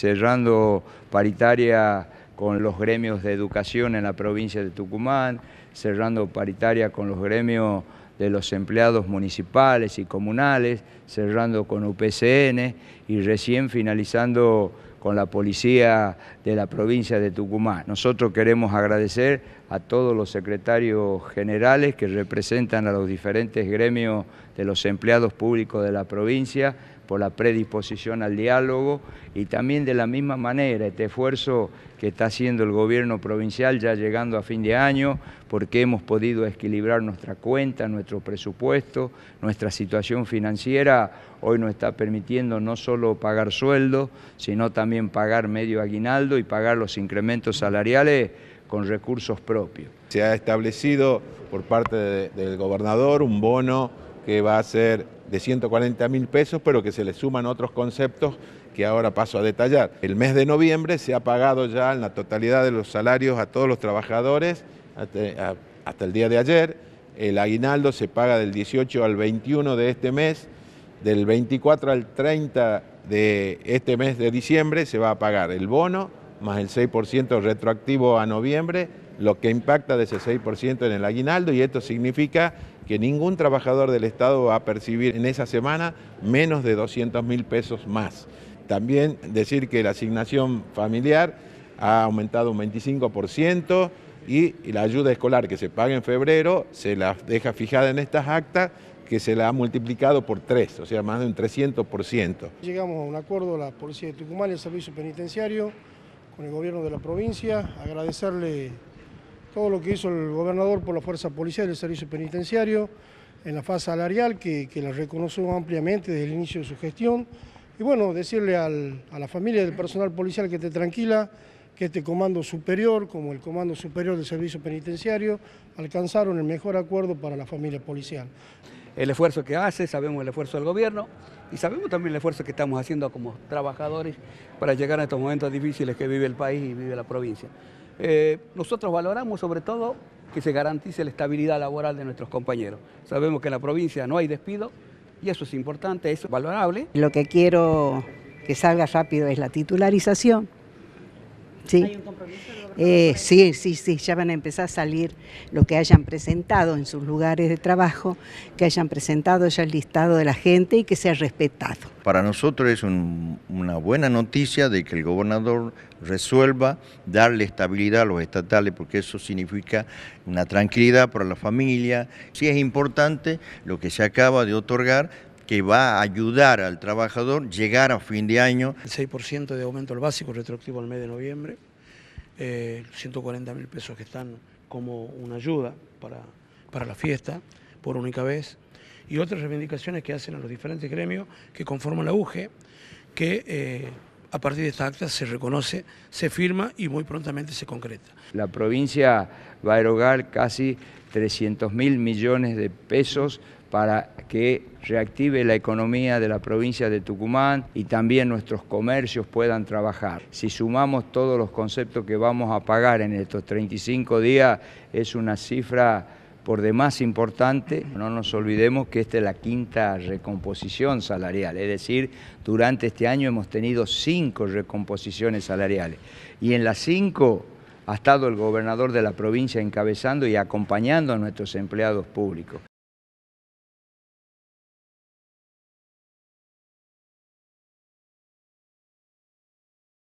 cerrando paritaria con los gremios de educación en la provincia de Tucumán, cerrando paritaria con los gremios de los empleados municipales y comunales, cerrando con UPCN y recién finalizando con la policía de la provincia de Tucumán. Nosotros queremos agradecer a todos los secretarios generales que representan a los diferentes gremios de los empleados públicos de la provincia por la predisposición al diálogo y también de la misma manera este esfuerzo que está haciendo el gobierno provincial ya llegando a fin de año, porque hemos podido equilibrar nuestra cuenta, nuestro presupuesto, nuestra situación financiera hoy nos está permitiendo no solo pagar sueldo, sino también pagar medio aguinaldo y pagar los incrementos salariales con recursos propios. Se ha establecido por parte del gobernador un bono que va a ser de 140 mil pesos, pero que se le suman otros conceptos que ahora paso a detallar. El mes de noviembre se ha pagado ya la totalidad de los salarios a todos los trabajadores hasta eh, el día de ayer. El aguinaldo se paga del 18 al 21 de este mes, del 24 al 30 de este mes de diciembre se va a pagar el bono más el 6% retroactivo a noviembre lo que impacta de ese 6% en el aguinaldo y esto significa que ningún trabajador del Estado va a percibir en esa semana menos de 200 mil pesos más. También decir que la asignación familiar ha aumentado un 25% y la ayuda escolar que se paga en febrero se la deja fijada en estas actas que se la ha multiplicado por 3, o sea, más de un 300%. Llegamos a un acuerdo, la Policía de Tucumán y el Servicio Penitenciario, con el gobierno de la provincia, agradecerle todo lo que hizo el gobernador por la fuerza policial del servicio penitenciario, en la fase salarial, que, que la reconoció ampliamente desde el inicio de su gestión. Y bueno, decirle a la familia del personal policial que esté tranquila, que este comando superior, como el comando superior del servicio penitenciario, alcanzaron el mejor acuerdo para la familia policial. El esfuerzo que hace, sabemos el esfuerzo del gobierno y sabemos también el esfuerzo que estamos haciendo como trabajadores para llegar a estos momentos difíciles que vive el país y vive la provincia. Eh, nosotros valoramos sobre todo que se garantice la estabilidad laboral de nuestros compañeros. Sabemos que en la provincia no hay despido y eso es importante, eso es valorable. Lo que quiero que salga rápido es la titularización Sí. Eh, sí, sí, sí, ya van a empezar a salir lo que hayan presentado en sus lugares de trabajo, que hayan presentado ya el listado de la gente y que sea respetado. Para nosotros es una buena noticia de que el gobernador resuelva darle estabilidad a los estatales, porque eso significa una tranquilidad para la familia. Sí es importante lo que se acaba de otorgar que va a ayudar al trabajador llegar a fin de año. El 6% de aumento al básico retroactivo al mes de noviembre, eh, 140 mil pesos que están como una ayuda para, para la fiesta por única vez, y otras reivindicaciones que hacen a los diferentes gremios que conforman la UGE, que eh, a partir de esta acta se reconoce, se firma y muy prontamente se concreta. La provincia va a erogar casi 300 mil millones de pesos para que reactive la economía de la provincia de Tucumán y también nuestros comercios puedan trabajar. Si sumamos todos los conceptos que vamos a pagar en estos 35 días, es una cifra por demás importante, no nos olvidemos que esta es la quinta recomposición salarial, es decir, durante este año hemos tenido cinco recomposiciones salariales y en las cinco ha estado el gobernador de la provincia encabezando y acompañando a nuestros empleados públicos.